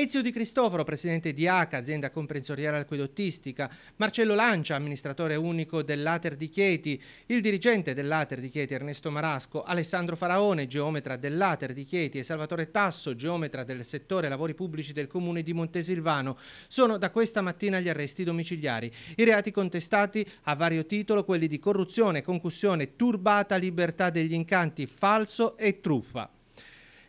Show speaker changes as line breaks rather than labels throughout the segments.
Ezio Di Cristoforo, presidente di ACA, azienda comprensoriale acquedottistica, Marcello Lancia, amministratore unico dell'Ater di Chieti, il dirigente dell'Ater di Chieti Ernesto Marasco, Alessandro Faraone, geometra dell'Ater di Chieti e Salvatore Tasso, geometra del settore lavori pubblici del comune di Montesilvano, sono da questa mattina gli arresti domiciliari. I reati contestati a vario titolo quelli di corruzione, concussione, turbata libertà degli incanti, falso e truffa.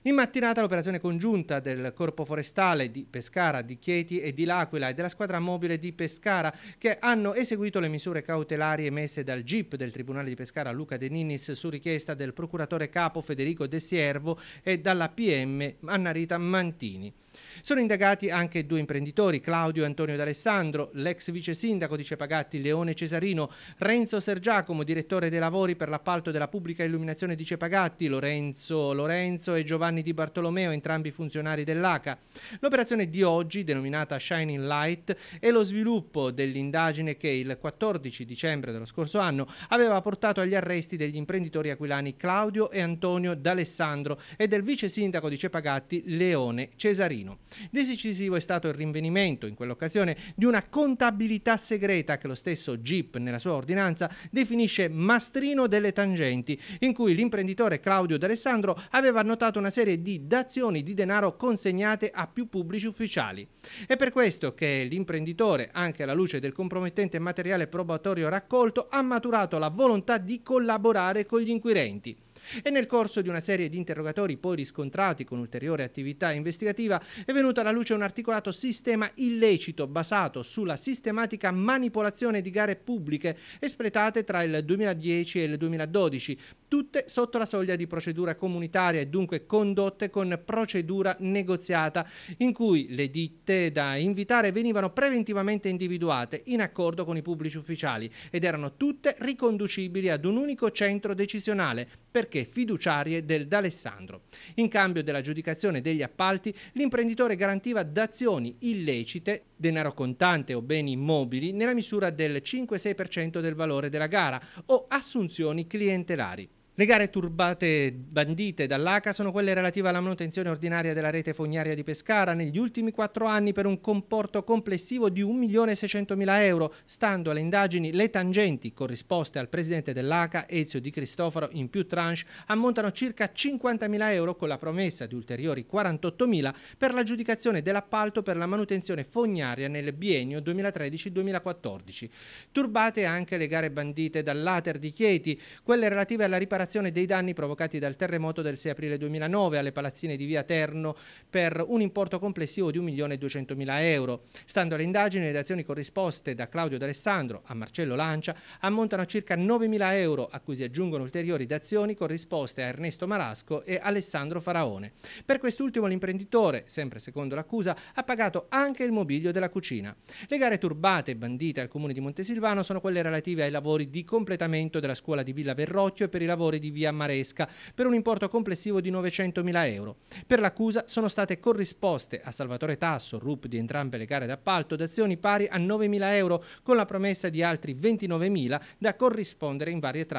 In mattinata l'operazione congiunta del Corpo Forestale di Pescara, di Chieti e di L'Aquila e della squadra mobile di Pescara che hanno eseguito le misure cautelari emesse dal GIP del Tribunale di Pescara Luca De Ninis su richiesta del procuratore capo Federico De Siervo e dalla PM Annarita Mantini. Sono indagati anche due imprenditori, Claudio e Antonio D'Alessandro, l'ex vice sindaco di Cepagatti Leone Cesarino, Renzo Sergiacomo, direttore dei lavori per l'appalto della pubblica illuminazione di Cepagatti, Lorenzo, Lorenzo e Giovanni Di Bartolomeo, entrambi funzionari dell'ACA. L'operazione di oggi, denominata Shining Light, è lo sviluppo dell'indagine che il 14 dicembre dello scorso anno aveva portato agli arresti degli imprenditori aquilani Claudio e Antonio D'Alessandro e del vice sindaco di Cepagatti Leone Cesarino. Decisivo è stato il rinvenimento in quell'occasione di una contabilità segreta che lo stesso GIP nella sua ordinanza definisce mastrino delle tangenti, in cui l'imprenditore Claudio D'Alessandro aveva annotato una serie di dazioni di denaro consegnate a più pubblici ufficiali. È per questo che l'imprenditore, anche alla luce del compromettente materiale probatorio raccolto, ha maturato la volontà di collaborare con gli inquirenti e nel corso di una serie di interrogatori poi riscontrati con ulteriore attività investigativa è venuto alla luce un articolato sistema illecito basato sulla sistematica manipolazione di gare pubbliche espletate tra il 2010 e il 2012, tutte sotto la soglia di procedura comunitaria e dunque condotte con procedura negoziata, in cui le ditte da invitare venivano preventivamente individuate in accordo con i pubblici ufficiali ed erano tutte riconducibili ad un unico centro decisionale, perché banche fiduciarie del D'Alessandro. In cambio dell'aggiudicazione degli appalti, l'imprenditore garantiva dazioni illecite, denaro contante o beni immobili nella misura del 5-6% del valore della gara o assunzioni clientelari. Le gare turbate bandite dall'ACA sono quelle relative alla manutenzione ordinaria della rete fognaria di Pescara negli ultimi quattro anni per un comporto complessivo di 1.600.000 euro. Stando alle indagini, le tangenti corrisposte al presidente dell'ACA, Ezio Di Cristoforo, in più tranche ammontano circa 50.000 euro con la promessa di ulteriori 48.000 per l'aggiudicazione dell'appalto per la manutenzione fognaria nel biennio 2013-2014. Turbate anche le gare bandite dall'Ater di Chieti, quelle relative alla riparazione riparazione dei danni provocati dal terremoto del 6 aprile 2009 alle palazzine di via Terno per un importo complessivo di 1.200.000 euro. Stando alle indagini, le azioni corrisposte da Claudio D'Alessandro a Marcello Lancia ammontano a circa 9.000 euro, a cui si aggiungono ulteriori dazioni corrisposte a Ernesto Marasco e Alessandro Faraone. Per quest'ultimo l'imprenditore, sempre secondo l'accusa, ha pagato anche il mobilio della cucina. Le gare turbate e bandite al comune di Montesilvano sono quelle relative ai lavori di completamento della scuola di Villa Verrocchio e per i lavori di via Maresca per un importo complessivo di 900.000 euro. Per l'accusa sono state corrisposte a Salvatore Tasso, RUP di entrambe le gare d'appalto, d'azioni pari a 9.000 euro con la promessa di altri 29.000 da corrispondere in varie tranche.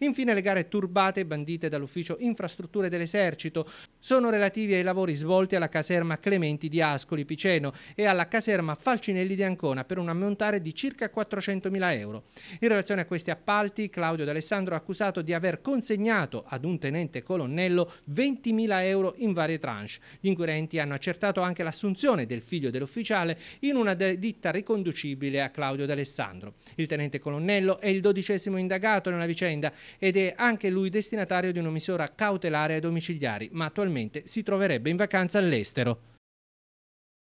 Infine le gare turbate bandite dall'ufficio infrastrutture dell'esercito sono relativi ai lavori svolti alla caserma Clementi di Ascoli Piceno e alla caserma Falcinelli di Ancona per un ammontare di circa 400.000 euro. In relazione a questi appalti, Claudio D'Alessandro ha accusato di aver consegnato ad un tenente colonnello 20.000 euro in varie tranche. Gli inquirenti hanno accertato anche l'assunzione del figlio dell'ufficiale in una ditta riconducibile a Claudio D'Alessandro. Il tenente colonnello è il dodicesimo indagato nella vicenda ed è anche lui destinatario di una misura cautelare ai domiciliari, ma attualmente probabilmente si troverebbe in vacanza all'estero.